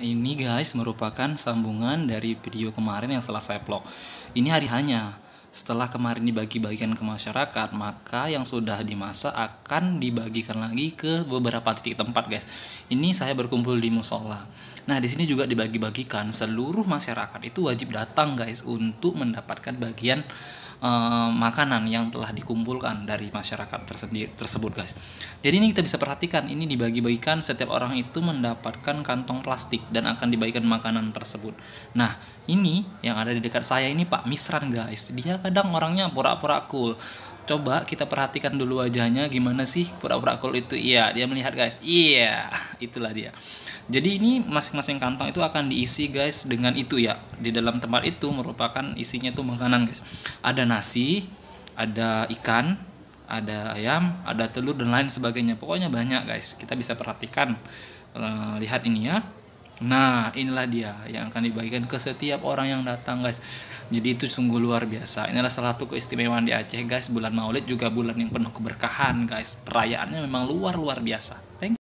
Ini guys merupakan sambungan dari video kemarin yang setelah saya vlog. Ini hari hanya. Setelah kemarin dibagi-bagikan ke masyarakat, maka yang sudah dimasak akan dibagikan lagi ke beberapa titik tempat, guys. Ini saya berkumpul di musola. Nah, di sini juga dibagi-bagikan seluruh masyarakat itu wajib datang, guys, untuk mendapatkan bagian Eh, makanan yang telah dikumpulkan dari masyarakat tersebut guys. Jadi ini kita bisa perhatikan ini dibagi-bagikan setiap orang itu mendapatkan kantong plastik dan akan dibagikan makanan tersebut. Nah ini yang ada di dekat saya ini Pak Misran guys. Dia kadang orangnya pura-pura cool. Coba kita perhatikan dulu wajahnya gimana sih pura-pura cool itu. Iya dia melihat guys. Iya itulah dia. Jadi ini masing-masing kantong itu akan diisi guys dengan itu ya. Di dalam tempat itu merupakan isinya itu makanan guys. Ada nasi, ada ikan, ada ayam, ada telur dan lain sebagainya. Pokoknya banyak guys. Kita bisa perhatikan eh, lihat ini ya. Nah, inilah dia yang akan dibagikan ke setiap orang yang datang, guys. Jadi itu sungguh luar biasa. Inilah salah satu keistimewaan di Aceh, guys. Bulan Maulid juga bulan yang penuh keberkahan, guys. Perayaannya memang luar luar biasa. Thank